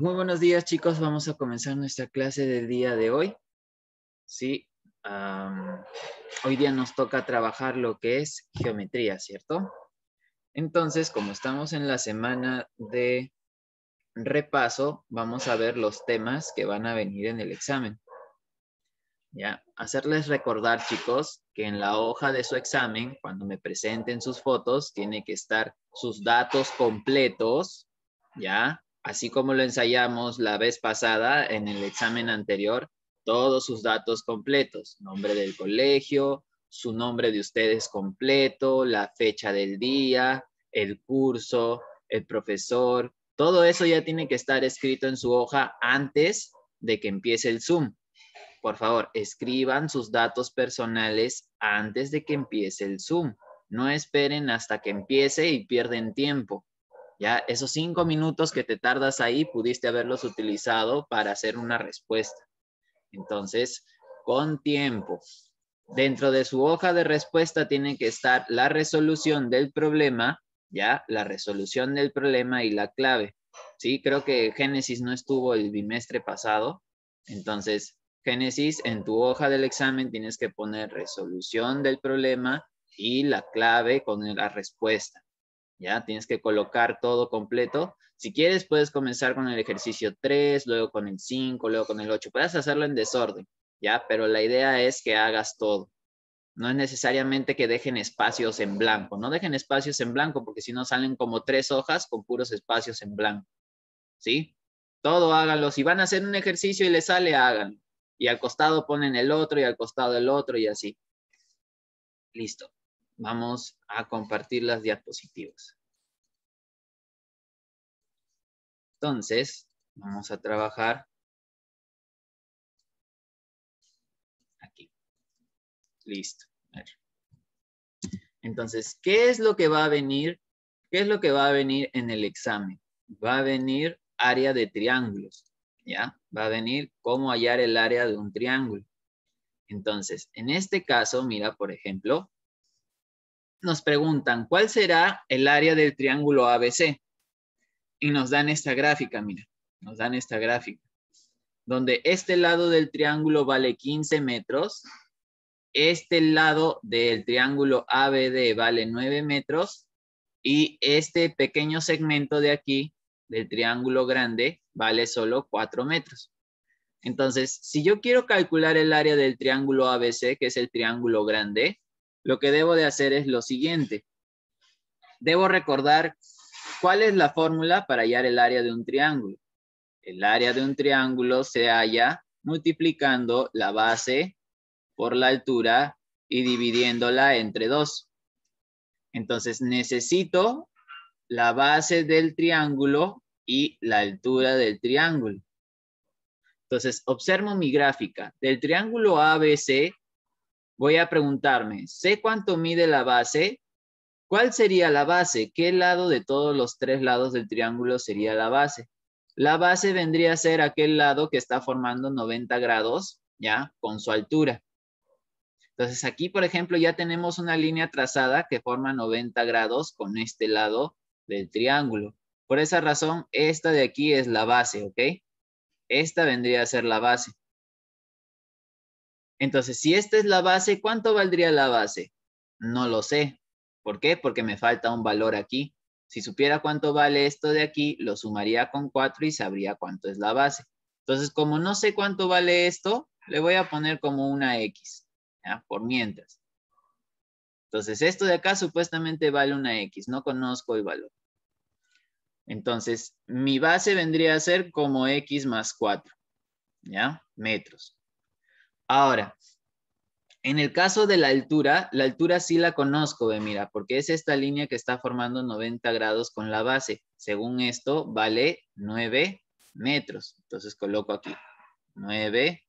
Muy buenos días, chicos. Vamos a comenzar nuestra clase del día de hoy. Sí, hoy día nos toca trabajar lo que es geometría, ¿cierto? Entonces, como estamos en la semana de repaso, vamos a ver los temas que van a venir en el examen. Ya, hacerles recordar, chicos, que en la hoja de su examen, cuando me presenten sus fotos, tiene que estar sus datos completos, ¿ya? así como lo ensayamos la vez pasada en el examen anterior, todos sus datos completos, nombre del colegio, su nombre de ustedes completo, la fecha del día, el curso, el profesor, todo eso ya tiene que estar escrito en su hoja antes de que empiece el Zoom. Por favor, escriban sus datos personales antes de que empiece el Zoom. No esperen hasta que empiece y pierden tiempo. Ya esos cinco minutos que te tardas ahí pudiste haberlos utilizado para hacer una respuesta. Entonces, con tiempo. Dentro de su hoja de respuesta tiene que estar la resolución del problema, ya, la resolución del problema y la clave. Sí, creo que Génesis no estuvo el bimestre pasado. Entonces, Génesis, en tu hoja del examen tienes que poner resolución del problema y la clave con la respuesta. ¿ya? Tienes que colocar todo completo. Si quieres, puedes comenzar con el ejercicio 3, luego con el 5, luego con el 8. Puedes hacerlo en desorden, ¿ya? Pero la idea es que hagas todo. No es necesariamente que dejen espacios en blanco. No dejen espacios en blanco porque si no salen como tres hojas con puros espacios en blanco. ¿Sí? Todo háganlo. Si van a hacer un ejercicio y les sale, háganlo. Y al costado ponen el otro y al costado el otro y así. Listo. Vamos a compartir las diapositivas. Entonces, vamos a trabajar aquí. Listo. Entonces, ¿qué es lo que va a venir? ¿Qué es lo que va a venir en el examen? Va a venir área de triángulos, ¿ya? Va a venir cómo hallar el área de un triángulo. Entonces, en este caso, mira, por ejemplo, nos preguntan, ¿cuál será el área del triángulo ABC? Y nos dan esta gráfica, mira, nos dan esta gráfica, donde este lado del triángulo vale 15 metros, este lado del triángulo ABD vale 9 metros y este pequeño segmento de aquí del triángulo grande vale solo 4 metros. Entonces, si yo quiero calcular el área del triángulo ABC, que es el triángulo grande, lo que debo de hacer es lo siguiente. Debo recordar cuál es la fórmula para hallar el área de un triángulo. El área de un triángulo se halla multiplicando la base por la altura y dividiéndola entre 2. Entonces necesito la base del triángulo y la altura del triángulo. Entonces, observo mi gráfica. Del triángulo ABC voy a preguntarme, sé cuánto mide la base, ¿cuál sería la base? ¿Qué lado de todos los tres lados del triángulo sería la base? La base vendría a ser aquel lado que está formando 90 grados, ¿ya? Con su altura. Entonces aquí, por ejemplo, ya tenemos una línea trazada que forma 90 grados con este lado del triángulo. Por esa razón, esta de aquí es la base, ¿ok? Esta vendría a ser la base. Entonces, si esta es la base, ¿cuánto valdría la base? No lo sé. ¿Por qué? Porque me falta un valor aquí. Si supiera cuánto vale esto de aquí, lo sumaría con 4 y sabría cuánto es la base. Entonces, como no sé cuánto vale esto, le voy a poner como una X, ¿ya? por mientras. Entonces, esto de acá supuestamente vale una X, no conozco el valor. Entonces, mi base vendría a ser como X más 4, ¿ya? Metros. Ahora, en el caso de la altura, la altura sí la conozco, de mira, porque es esta línea que está formando 90 grados con la base. Según esto, vale 9 metros. Entonces coloco aquí 9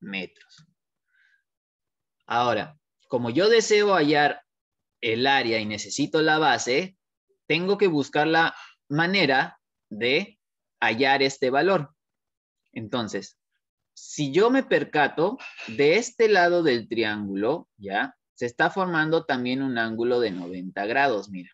metros. Ahora, como yo deseo hallar el área y necesito la base, tengo que buscar la manera de hallar este valor. Entonces, si yo me percato, de este lado del triángulo, ¿ya? Se está formando también un ángulo de 90 grados, mira.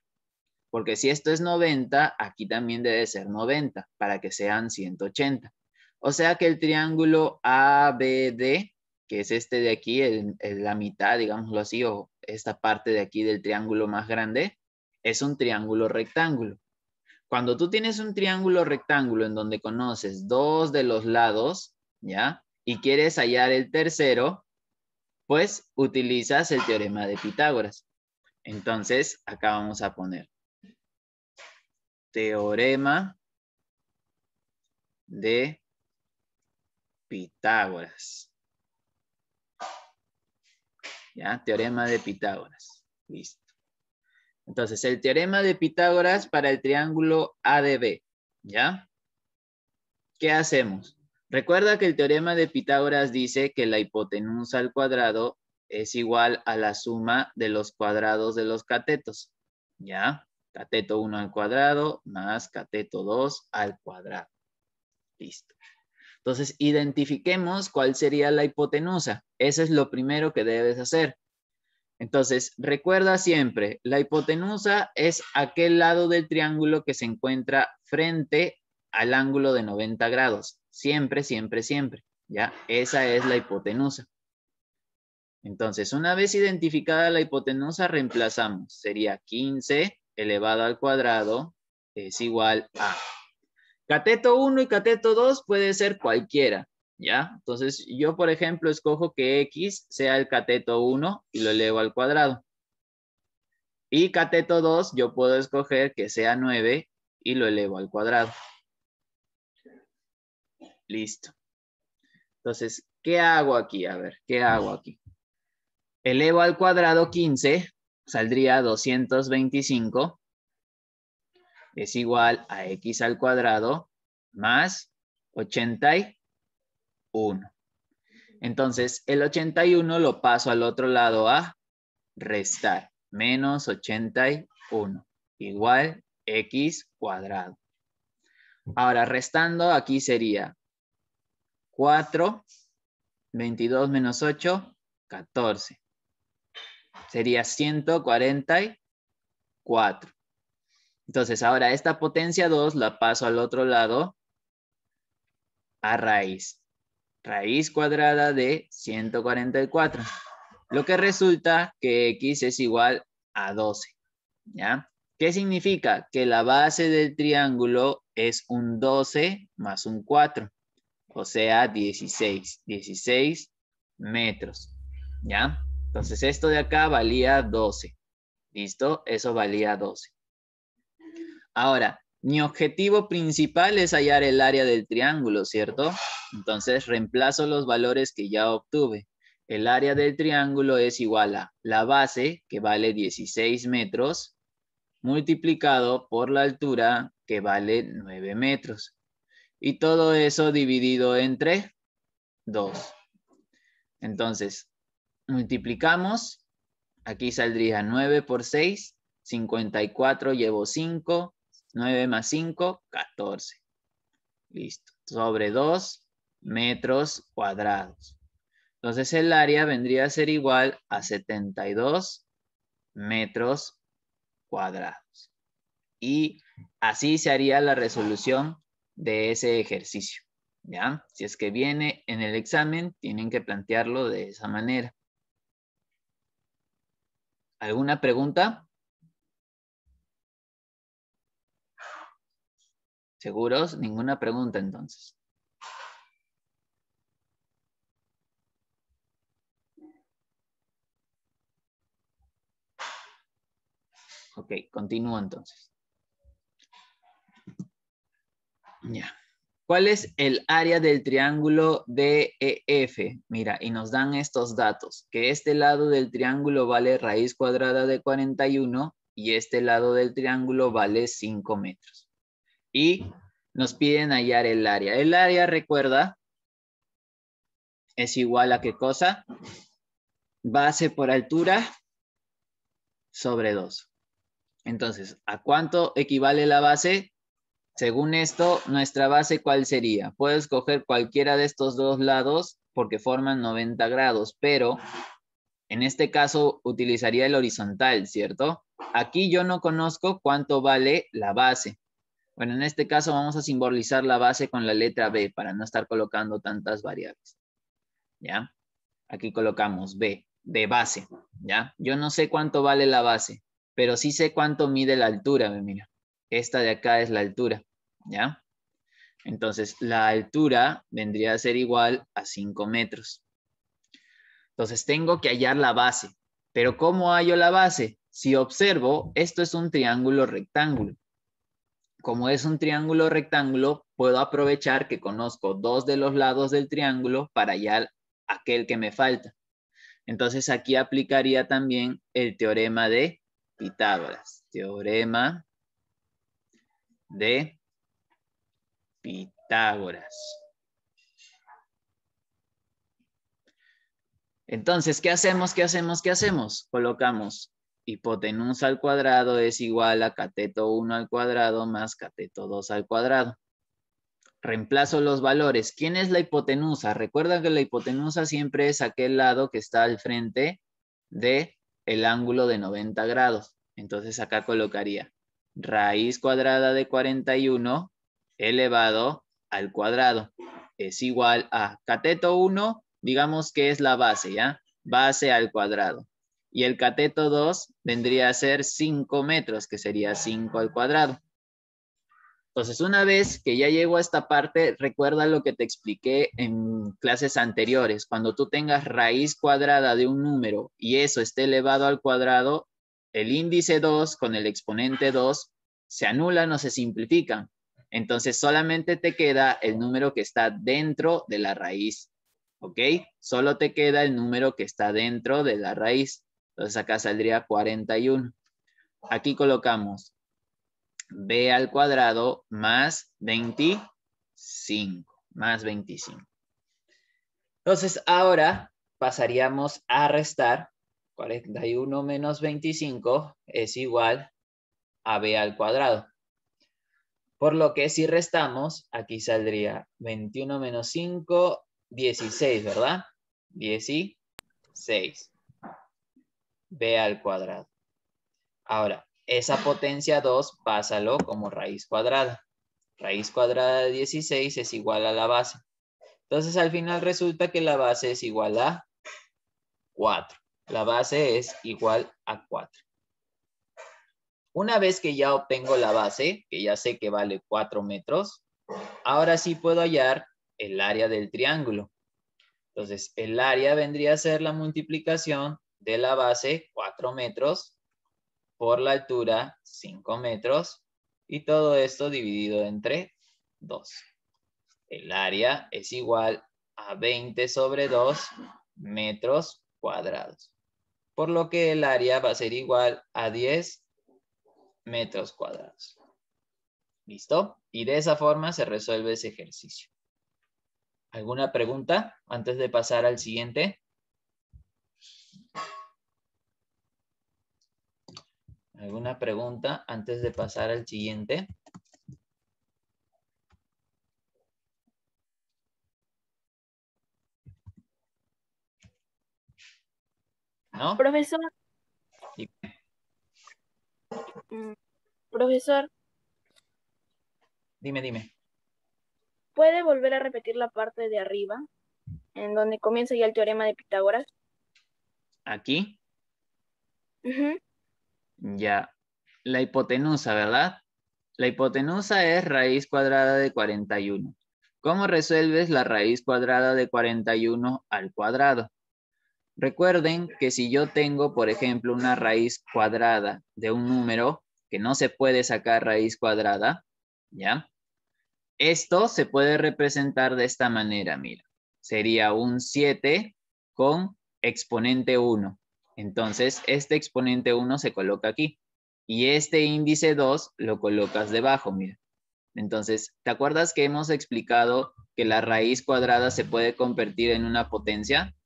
Porque si esto es 90, aquí también debe ser 90, para que sean 180. O sea que el triángulo ABD, que es este de aquí, la mitad, digámoslo así, o esta parte de aquí del triángulo más grande, es un triángulo rectángulo. Cuando tú tienes un triángulo rectángulo en donde conoces dos de los lados, ¿ya? Y quieres hallar el tercero, pues utilizas el teorema de Pitágoras. Entonces, acá vamos a poner teorema de Pitágoras. ¿Ya? Teorema de Pitágoras. Listo. Entonces, el teorema de Pitágoras para el triángulo ADB. ¿Ya? ¿Qué hacemos? Recuerda que el teorema de Pitágoras dice que la hipotenusa al cuadrado es igual a la suma de los cuadrados de los catetos. ¿Ya? Cateto 1 al cuadrado más cateto 2 al cuadrado. Listo. Entonces, identifiquemos cuál sería la hipotenusa. Eso es lo primero que debes hacer. Entonces, recuerda siempre, la hipotenusa es aquel lado del triángulo que se encuentra frente al ángulo de 90 grados. Siempre, siempre, siempre. ¿Ya? Esa es la hipotenusa. Entonces, una vez identificada la hipotenusa, reemplazamos. Sería 15 elevado al cuadrado es igual a... Cateto 1 y cateto 2 puede ser cualquiera, ¿ya? Entonces, yo, por ejemplo, escojo que X sea el cateto 1 y lo elevo al cuadrado. Y cateto 2 yo puedo escoger que sea 9 y lo elevo al cuadrado. Listo. Entonces, ¿qué hago aquí? A ver, ¿qué hago aquí? Elevo al cuadrado 15, saldría 225, es igual a x al cuadrado más 81. Entonces, el 81 lo paso al otro lado a restar, menos 81, igual x cuadrado. Ahora, restando aquí sería 4, 22 menos 8, 14. Sería 144. Entonces, ahora esta potencia 2 la paso al otro lado a raíz. Raíz cuadrada de 144. Lo que resulta que x es igual a 12. ¿Ya? ¿Qué significa? Que la base del triángulo es un 12 más un 4 o sea, 16, 16 metros, ¿ya? Entonces esto de acá valía 12, ¿listo? Eso valía 12. Ahora, mi objetivo principal es hallar el área del triángulo, ¿cierto? Entonces reemplazo los valores que ya obtuve. El área del triángulo es igual a la base, que vale 16 metros, multiplicado por la altura, que vale 9 metros. Y todo eso dividido entre 2. Entonces, multiplicamos. Aquí saldría 9 por 6, 54, llevo 5, 9 más 5, 14. Listo. Sobre 2 metros cuadrados. Entonces el área vendría a ser igual a 72 metros cuadrados. Y así se haría la resolución de ese ejercicio. ¿Ya? Si es que viene en el examen, tienen que plantearlo de esa manera. ¿Alguna pregunta? ¿Seguros? Ninguna pregunta entonces. Ok, continúo entonces. ¿Cuál es el área del triángulo DEF? Mira, y nos dan estos datos, que este lado del triángulo vale raíz cuadrada de 41 y este lado del triángulo vale 5 metros. Y nos piden hallar el área. El área, recuerda, es igual a qué cosa? Base por altura sobre 2. Entonces, ¿a cuánto equivale la base? Según esto, nuestra base, ¿cuál sería? Puedo escoger cualquiera de estos dos lados porque forman 90 grados, pero en este caso utilizaría el horizontal, ¿cierto? Aquí yo no conozco cuánto vale la base. Bueno, en este caso vamos a simbolizar la base con la letra B para no estar colocando tantas variables. ¿Ya? Aquí colocamos B, de base, ¿ya? Yo no sé cuánto vale la base, pero sí sé cuánto mide la altura, mira. Esta de acá es la altura. ¿ya? Entonces, la altura vendría a ser igual a 5 metros. Entonces, tengo que hallar la base. Pero, ¿cómo hallo la base? Si observo, esto es un triángulo rectángulo. Como es un triángulo rectángulo, puedo aprovechar que conozco dos de los lados del triángulo para hallar aquel que me falta. Entonces, aquí aplicaría también el teorema de Pitágoras. Teorema de Pitágoras. Entonces, ¿qué hacemos? ¿Qué hacemos? ¿Qué hacemos? Colocamos hipotenusa al cuadrado es igual a cateto 1 al cuadrado más cateto 2 al cuadrado. Reemplazo los valores. ¿Quién es la hipotenusa? Recuerda que la hipotenusa siempre es aquel lado que está al frente del el ángulo de 90 grados. Entonces acá colocaría raíz cuadrada de 41 elevado al cuadrado es igual a cateto 1, digamos que es la base, ¿ya? Base al cuadrado. Y el cateto 2 vendría a ser 5 metros, que sería 5 al cuadrado. Entonces, una vez que ya llego a esta parte, recuerda lo que te expliqué en clases anteriores. Cuando tú tengas raíz cuadrada de un número y eso esté elevado al cuadrado, el índice 2 con el exponente 2 se anulan o se simplifican. Entonces solamente te queda el número que está dentro de la raíz, ¿ok? Solo te queda el número que está dentro de la raíz. Entonces acá saldría 41. Aquí colocamos b al cuadrado más 25, más 25. Entonces ahora pasaríamos a restar 41 menos 25 es igual a b al cuadrado. Por lo que si restamos, aquí saldría 21 menos 5, 16, ¿verdad? 16. B al cuadrado. Ahora, esa potencia 2, pásalo como raíz cuadrada. Raíz cuadrada de 16 es igual a la base. Entonces, al final resulta que la base es igual a 4. La base es igual a 4. Una vez que ya obtengo la base, que ya sé que vale 4 metros, ahora sí puedo hallar el área del triángulo. Entonces, el área vendría a ser la multiplicación de la base, 4 metros, por la altura, 5 metros, y todo esto dividido entre 2. El área es igual a 20 sobre 2 metros cuadrados. Por lo que el área va a ser igual a 10 metros cuadrados. ¿Listo? Y de esa forma se resuelve ese ejercicio. ¿Alguna pregunta antes de pasar al siguiente? ¿Alguna pregunta antes de pasar al siguiente? ¿No? Profesor. Mm, profesor. Dime, dime. ¿Puede volver a repetir la parte de arriba, en donde comienza ya el teorema de Pitágoras? ¿Aquí? Ya. La hipotenusa, ¿verdad? La hipotenusa es raíz cuadrada de 41. ¿Cómo resuelves la raíz cuadrada de 41 al cuadrado? Recuerden que si yo tengo, por ejemplo, una raíz cuadrada de un número que no se puede sacar raíz cuadrada, ¿ya? Esto se puede representar de esta manera, mira. Sería un 7 con exponente 1. Entonces, este exponente 1 se coloca aquí. Y este índice 2 lo colocas debajo, mira. Entonces, ¿te acuerdas que hemos explicado que la raíz cuadrada se puede convertir en una potencia?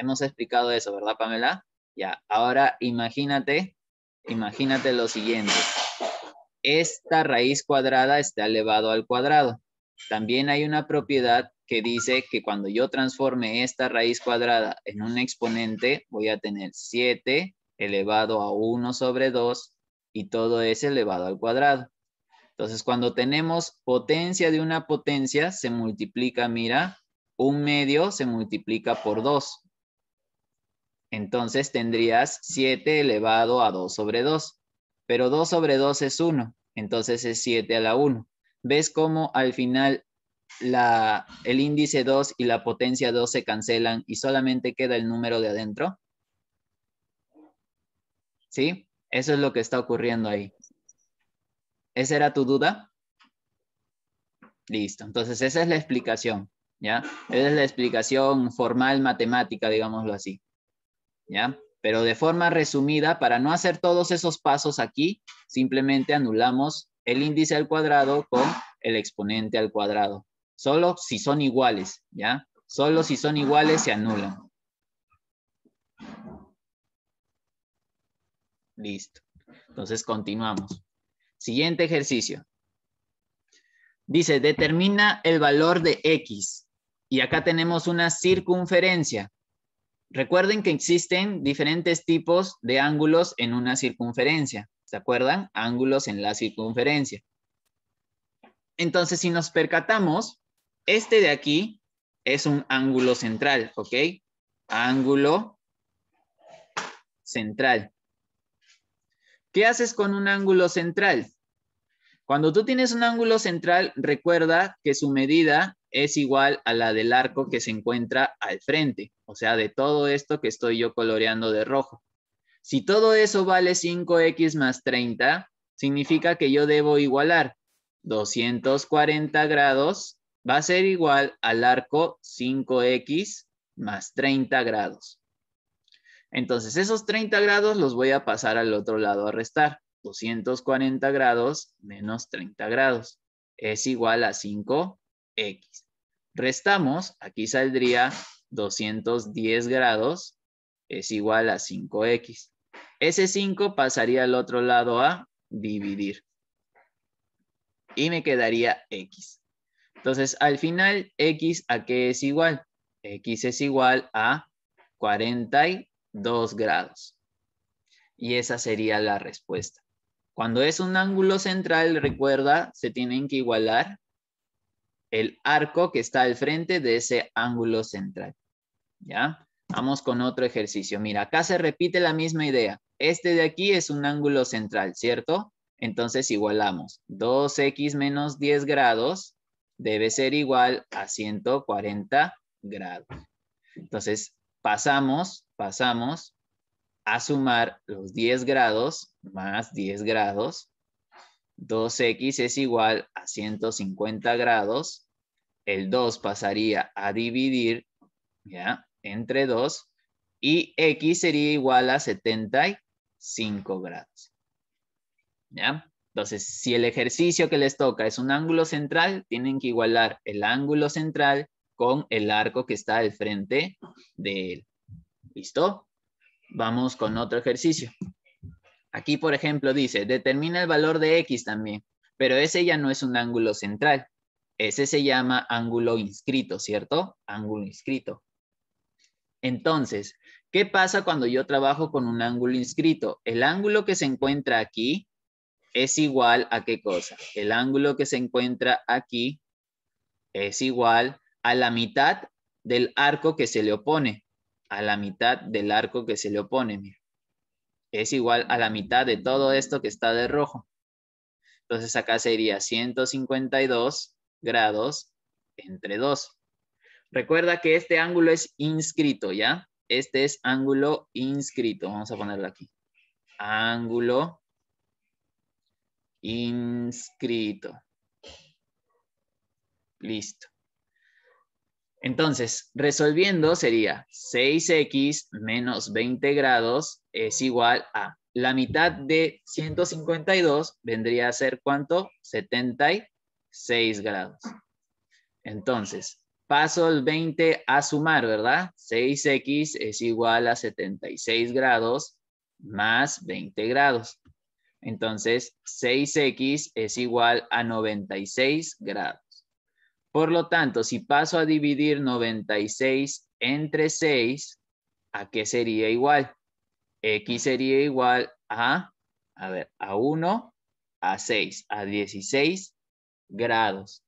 hemos explicado eso, ¿verdad, Pamela? Ya, ahora imagínate, imagínate lo siguiente. Esta raíz cuadrada está elevado al cuadrado. También hay una propiedad que dice que cuando yo transforme esta raíz cuadrada en un exponente, voy a tener 7 elevado a 1 sobre 2 y todo es elevado al cuadrado. Entonces, cuando tenemos potencia de una potencia, se multiplica, mira, un medio se multiplica por 2. Entonces tendrías 7 elevado a 2 sobre 2. Pero 2 sobre 2 es 1. Entonces es 7 a la 1. ¿Ves cómo al final la, el índice 2 y la potencia 2 se cancelan y solamente queda el número de adentro? ¿Sí? Eso es lo que está ocurriendo ahí. ¿Esa era tu duda? Listo. Entonces esa es la explicación. ¿Ya? Esa es la explicación formal matemática, digámoslo así. Pero de forma resumida, para no hacer todos esos pasos aquí, simplemente anulamos el índice al cuadrado con el exponente al cuadrado. Solo si son iguales, ¿ya? Solo si son iguales se anulan. Listo. Entonces continuamos. Siguiente ejercicio. Dice, determina el valor de X. Y acá tenemos una circunferencia. Recuerden que existen diferentes tipos de ángulos en una circunferencia. ¿Se acuerdan? Ángulos en la circunferencia. Entonces, si nos percatamos, este de aquí es un ángulo central, ¿ok? Ángulo central. ¿Qué haces con un ángulo central? Cuando tú tienes un ángulo central, recuerda que su medida es igual a la del arco que se encuentra al frente, o sea, de todo esto que estoy yo coloreando de rojo. Si todo eso vale 5x más 30, significa que yo debo igualar 240 grados va a ser igual al arco 5x más 30 grados. Entonces, esos 30 grados los voy a pasar al otro lado a restar. 240 grados menos 30 grados es igual a 5x. Restamos, aquí saldría 210 grados es igual a 5x. Ese 5 pasaría al otro lado a dividir. Y me quedaría x. Entonces, al final, x a qué es igual? x es igual a 42 grados. Y esa sería la respuesta. Cuando es un ángulo central, recuerda, se tienen que igualar el arco que está al frente de ese ángulo central. ¿Ya? Vamos con otro ejercicio. Mira, acá se repite la misma idea. Este de aquí es un ángulo central, ¿cierto? Entonces igualamos. 2x menos 10 grados debe ser igual a 140 grados. Entonces pasamos, pasamos a sumar los 10 grados más 10 grados. 2x es igual a 150 grados. El 2 pasaría a dividir ¿ya? entre 2 y x sería igual a 75 grados. ¿Ya? Entonces, si el ejercicio que les toca es un ángulo central, tienen que igualar el ángulo central con el arco que está al frente de él. ¿Listo? Vamos con otro ejercicio. Aquí, por ejemplo, dice, determina el valor de X también, pero ese ya no es un ángulo central. Ese se llama ángulo inscrito, ¿cierto? Ángulo inscrito. Entonces, ¿qué pasa cuando yo trabajo con un ángulo inscrito? El ángulo que se encuentra aquí es igual a qué cosa? El ángulo que se encuentra aquí es igual a la mitad del arco que se le opone a la mitad del arco que se le opone, Es igual a la mitad de todo esto que está de rojo. Entonces acá sería 152 grados entre 2. Recuerda que este ángulo es inscrito, ¿ya? Este es ángulo inscrito. Vamos a ponerlo aquí. Ángulo inscrito. Listo. Entonces, resolviendo sería 6x menos 20 grados es igual a la mitad de 152 vendría a ser cuánto? 76 grados. Entonces, paso el 20 a sumar, ¿verdad? 6x es igual a 76 grados más 20 grados. Entonces, 6x es igual a 96 grados. Por lo tanto, si paso a dividir 96 entre 6, ¿a qué sería igual? X sería igual a, a ver, a 1, a 6, a 16 grados.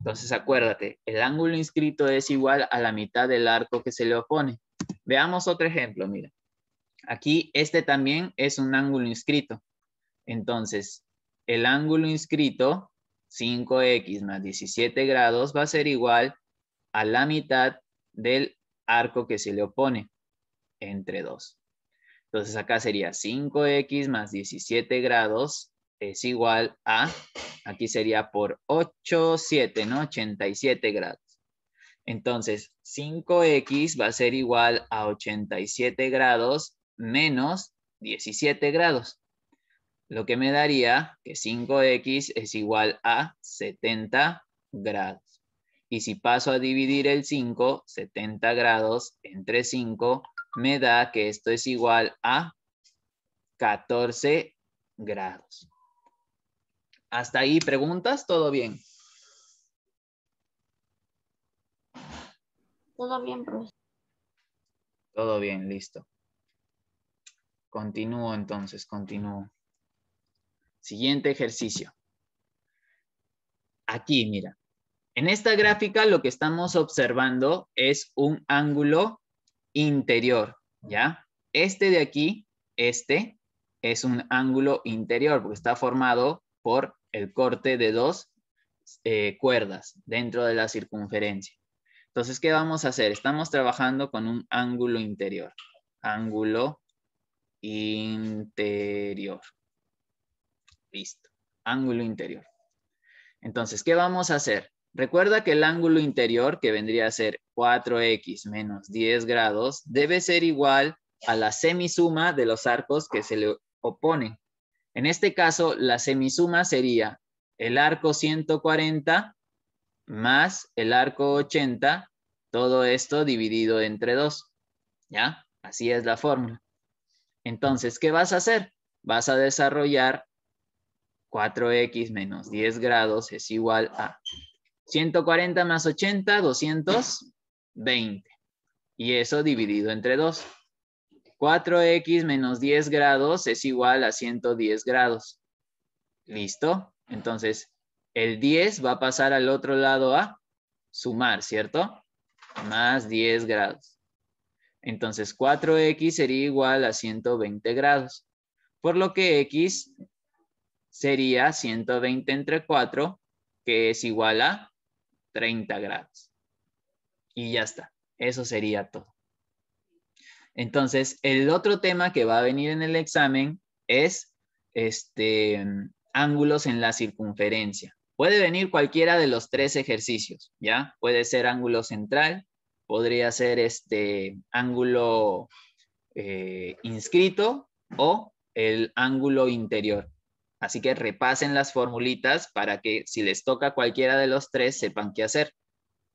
Entonces, acuérdate, el ángulo inscrito es igual a la mitad del arco que se le opone. Veamos otro ejemplo, mira. Aquí, este también es un ángulo inscrito. Entonces, el ángulo inscrito 5x más 17 grados va a ser igual a la mitad del arco que se le opone entre 2. Entonces acá sería 5x más 17 grados es igual a, aquí sería por 8, 7, ¿no? 87 grados. Entonces 5x va a ser igual a 87 grados menos 17 grados lo que me daría que 5x es igual a 70 grados. Y si paso a dividir el 5, 70 grados entre 5, me da que esto es igual a 14 grados. Hasta ahí, ¿preguntas? ¿Todo bien? Todo bien, profesor. Todo bien, listo. Continúo entonces, continúo. Siguiente ejercicio. Aquí, mira. En esta gráfica lo que estamos observando es un ángulo interior, ¿ya? Este de aquí, este, es un ángulo interior porque está formado por el corte de dos eh, cuerdas dentro de la circunferencia. Entonces, ¿qué vamos a hacer? Estamos trabajando con un ángulo interior. Ángulo interior. Listo. Ángulo interior. Entonces, ¿qué vamos a hacer? Recuerda que el ángulo interior, que vendría a ser 4x menos 10 grados, debe ser igual a la semisuma de los arcos que se le oponen. En este caso, la semisuma sería el arco 140 más el arco 80, todo esto dividido entre 2. ¿Ya? Así es la fórmula. Entonces, ¿qué vas a hacer? Vas a desarrollar 4x menos 10 grados es igual a 140 más 80, 220. Y eso dividido entre 2. 4x menos 10 grados es igual a 110 grados. ¿Listo? Entonces, el 10 va a pasar al otro lado a sumar, ¿cierto? Más 10 grados. Entonces, 4x sería igual a 120 grados. Por lo que x sería 120 entre 4, que es igual a 30 grados. Y ya está, eso sería todo. Entonces, el otro tema que va a venir en el examen es este, ángulos en la circunferencia. Puede venir cualquiera de los tres ejercicios, ¿ya? Puede ser ángulo central, podría ser este ángulo eh, inscrito o el ángulo interior. Así que repasen las formulitas para que si les toca cualquiera de los tres, sepan qué hacer.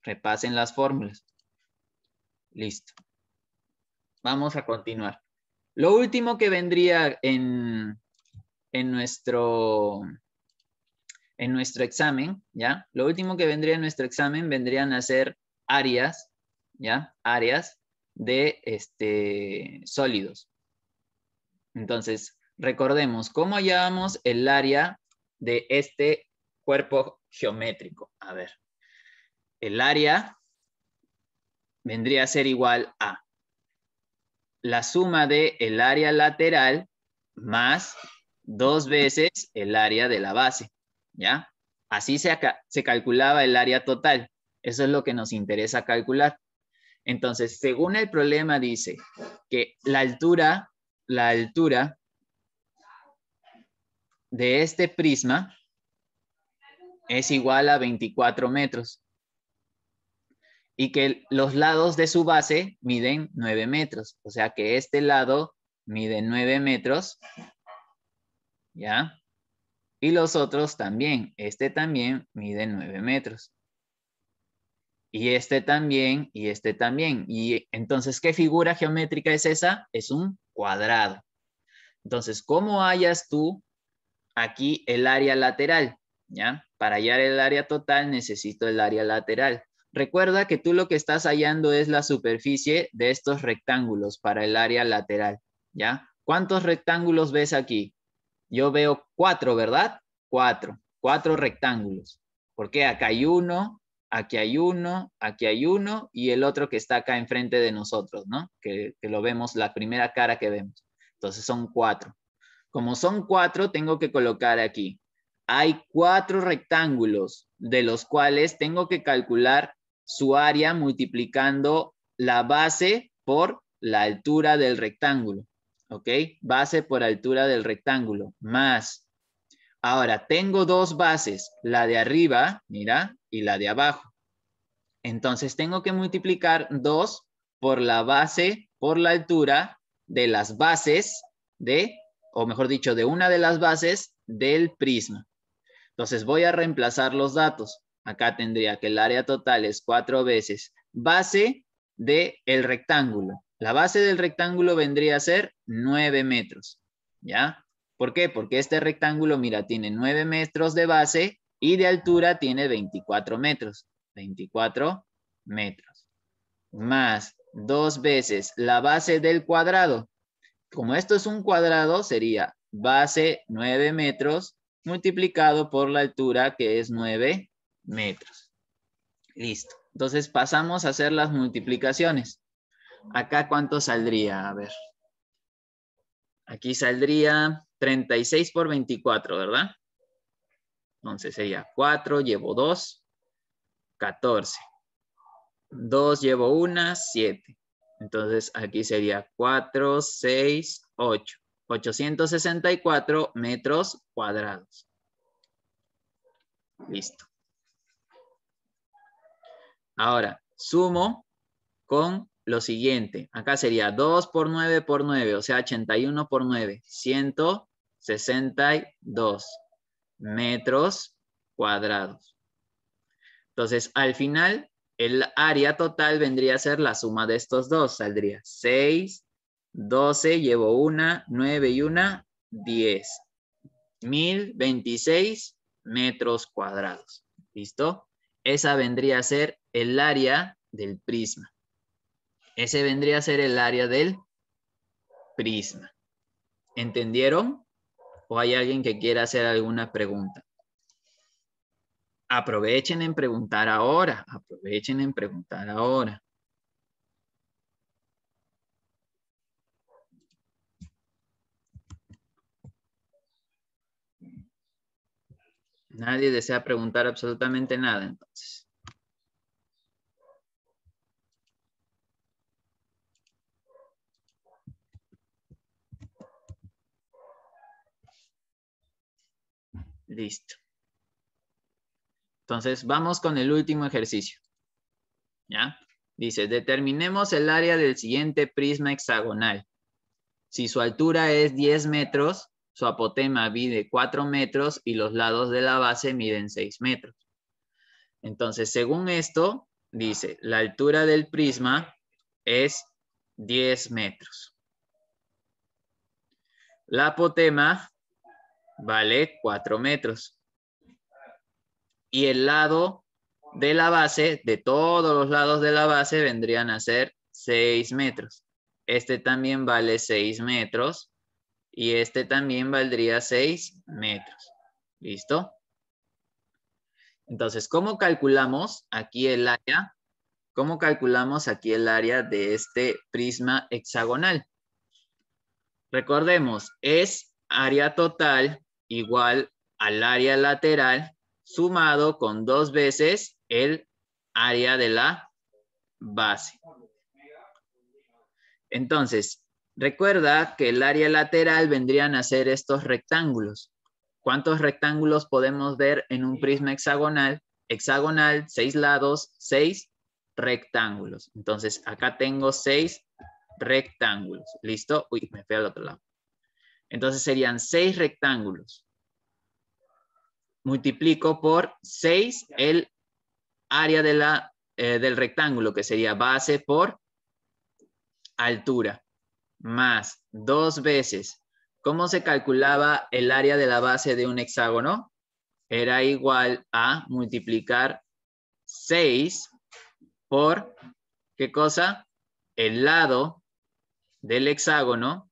Repasen las fórmulas. Listo. Vamos a continuar. Lo último que vendría en, nuestro, en nuestro examen, ¿ya? Lo último que vendría en nuestro examen vendrían a ser áreas, ¿ya? Áreas de este, sólidos. Entonces, recordemos cómo hallamos el área de este cuerpo geométrico. A ver, el área vendría a ser igual a la suma de el área lateral más dos veces el área de la base, ¿ya? Así se, se calculaba el área total. Eso es lo que nos interesa calcular. Entonces, según el problema dice que la altura, la altura de este prisma es igual a 24 metros y que los lados de su base miden 9 metros. O sea que este lado mide 9 metros, ¿ya? Y los otros también. Este también mide 9 metros. Y este también, y este también. Y entonces, ¿qué figura geométrica es esa? Es un cuadrado. Entonces, ¿cómo hallas tú aquí el área lateral, ¿ya? Para hallar el área total necesito el área lateral. Recuerda que tú lo que estás hallando es la superficie de estos rectángulos para el área lateral, ¿ya? ¿Cuántos rectángulos ves aquí? Yo veo cuatro, ¿verdad? Cuatro, cuatro rectángulos. Porque acá hay uno, aquí hay uno, aquí hay uno y el otro que está acá enfrente de nosotros, ¿no? Que, que lo vemos, la primera cara que vemos. Entonces son cuatro. Como son cuatro, tengo que colocar aquí. Hay cuatro rectángulos, de los cuales tengo que calcular su área multiplicando la base por la altura del rectángulo. ¿Ok? Base por altura del rectángulo, más. Ahora, tengo dos bases, la de arriba, mira, y la de abajo. Entonces, tengo que multiplicar dos por la base, por la altura de las bases de o mejor dicho, de una de las bases del prisma. Entonces voy a reemplazar los datos. Acá tendría que el área total es cuatro veces base del el rectángulo. La base del rectángulo vendría a ser 9 metros, ¿ya? ¿Por qué? Porque este rectángulo, mira, tiene 9 metros de base y de altura tiene 24 metros. 24 metros. Más dos veces la base del cuadrado, como esto es un cuadrado, sería base 9 metros multiplicado por la altura que es 9 metros. Listo. Entonces pasamos a hacer las multiplicaciones. Acá cuánto saldría, a ver. Aquí saldría 36 por 24, ¿verdad? Entonces sería 4, llevo 2, 14. 2 llevo 1, 7. Entonces aquí sería 4, 6, 8. 864 metros cuadrados. Listo. Ahora, sumo con lo siguiente. Acá sería 2 por 9 por 9, o sea, 81 por 9, 162 metros cuadrados. Entonces, al final el área total vendría a ser la suma de estos dos. Saldría 6, 12, llevo una, 9 y 1, 10. 1026 metros cuadrados. ¿Listo? Esa vendría a ser el área del prisma. Ese vendría a ser el área del prisma. ¿Entendieron? ¿O hay alguien que quiera hacer alguna pregunta? aprovechen en preguntar ahora, aprovechen en preguntar ahora. Nadie desea preguntar absolutamente nada, entonces. Listo. Entonces, vamos con el último ejercicio. Dice, determinemos el área del siguiente prisma hexagonal. Si su altura es 10 metros, su apotema mide 4 metros y los lados de la base miden 6 metros. Entonces, según esto, dice, la altura del prisma es 10 metros. La apotema vale 4 metros y el lado de la base, de todos los lados de la base, vendrían a ser 6 metros. Este también vale 6 metros y este también valdría 6 metros. ¿Listo? Entonces, ¿cómo calculamos aquí el área? ¿Cómo calculamos aquí el área de este prisma hexagonal? Recordemos, es área total igual al área lateral sumado con dos veces el área de la base. Entonces, recuerda que el área lateral vendrían a ser estos rectángulos. ¿Cuántos rectángulos podemos ver en un prisma hexagonal? Hexagonal, seis lados, seis rectángulos. Entonces, acá tengo seis rectángulos. ¿Listo? Uy, me fui al otro lado. Entonces, serían seis rectángulos multiplico por 6 el área de la, eh, del rectángulo, que sería base por altura, más dos veces. ¿Cómo se calculaba el área de la base de un hexágono? Era igual a multiplicar 6 por, ¿qué cosa? El lado del hexágono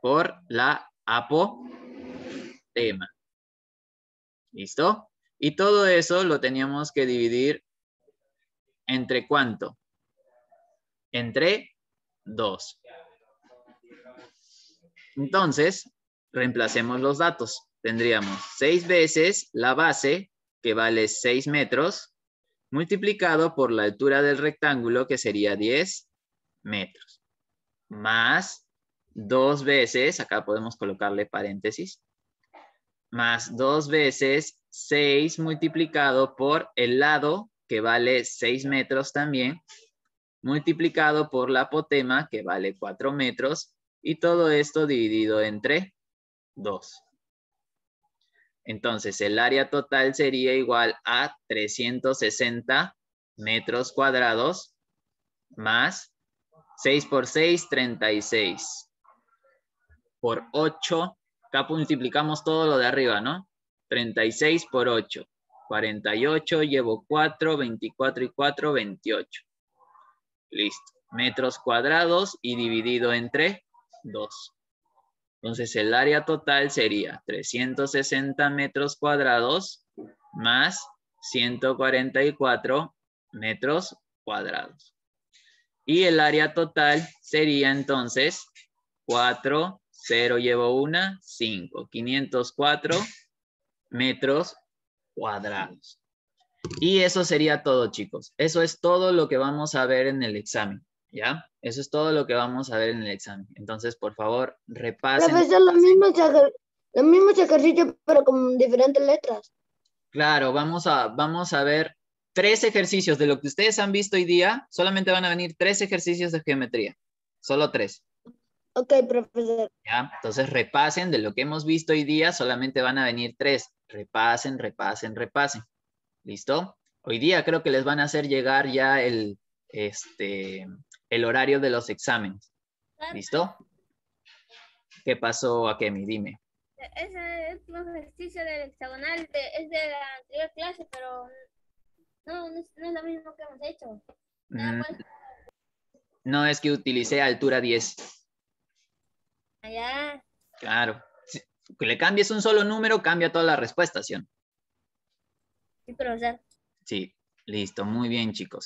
por la apotema. ¿Listo? Y todo eso lo teníamos que dividir entre cuánto? Entre 2. Entonces, reemplacemos los datos. Tendríamos 6 veces la base, que vale 6 metros, multiplicado por la altura del rectángulo, que sería 10 metros, más dos veces, acá podemos colocarle paréntesis, más dos veces 6 multiplicado por el lado, que vale 6 metros también, multiplicado por la apotema, que vale 4 metros, y todo esto dividido entre 2. Entonces, el área total sería igual a 360 metros cuadrados más 6 por 6, 36. Por 8, Acá multiplicamos todo lo de arriba, ¿no? 36 por 8. 48, llevo 4, 24 y 4, 28. Listo. Metros cuadrados y dividido entre 2. Entonces el área total sería 360 metros cuadrados más 144 metros cuadrados. Y el área total sería entonces 4 0 llevo una 5. 504 metros cuadrados. Y eso sería todo, chicos. Eso es todo lo que vamos a ver en el examen, ¿ya? Eso es todo lo que vamos a ver en el examen. Entonces, por favor, repasen. lo mismo, lo mismo pero con diferentes letras. Claro, vamos a, vamos a ver tres ejercicios. De lo que ustedes han visto hoy día, solamente van a venir tres ejercicios de geometría. Solo tres. Ok, profesor. Ya, entonces repasen de lo que hemos visto hoy día, solamente van a venir tres. Repasen, repasen, repasen. ¿Listo? Hoy día creo que les van a hacer llegar ya el, este, el horario de los exámenes. ¿Listo? ¿Qué pasó, Akemi? Dime. Ese es un ejercicio del hexagonal, es de la anterior clase, pero no, no, es, lo mismo que hemos hecho. Mm, no, es que utilicé altura 10. Claro. Que le cambies un solo número, cambia toda la respuesta, ¿sí? Sí, sea, Sí, listo. Muy bien, chicos.